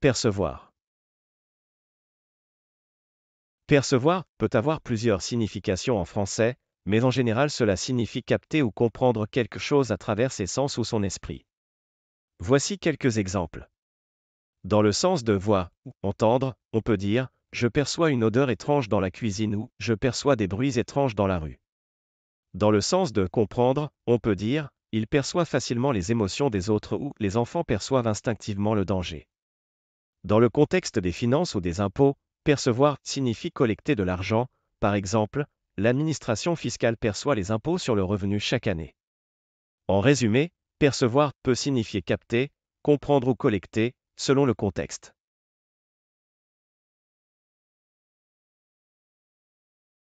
Percevoir. Percevoir peut avoir plusieurs significations en français, mais en général cela signifie capter ou comprendre quelque chose à travers ses sens ou son esprit. Voici quelques exemples. Dans le sens de voir ou entendre, on peut dire ⁇ Je perçois une odeur étrange dans la cuisine ⁇ ou ⁇ Je perçois des bruits étranges dans la rue ⁇ Dans le sens de comprendre, on peut dire ⁇ Il perçoit facilement les émotions des autres ou ⁇ Les enfants perçoivent instinctivement le danger ⁇ dans le contexte des finances ou des impôts, percevoir signifie collecter de l'argent, par exemple, l'administration fiscale perçoit les impôts sur le revenu chaque année. En résumé, percevoir peut signifier capter, comprendre ou collecter, selon le contexte.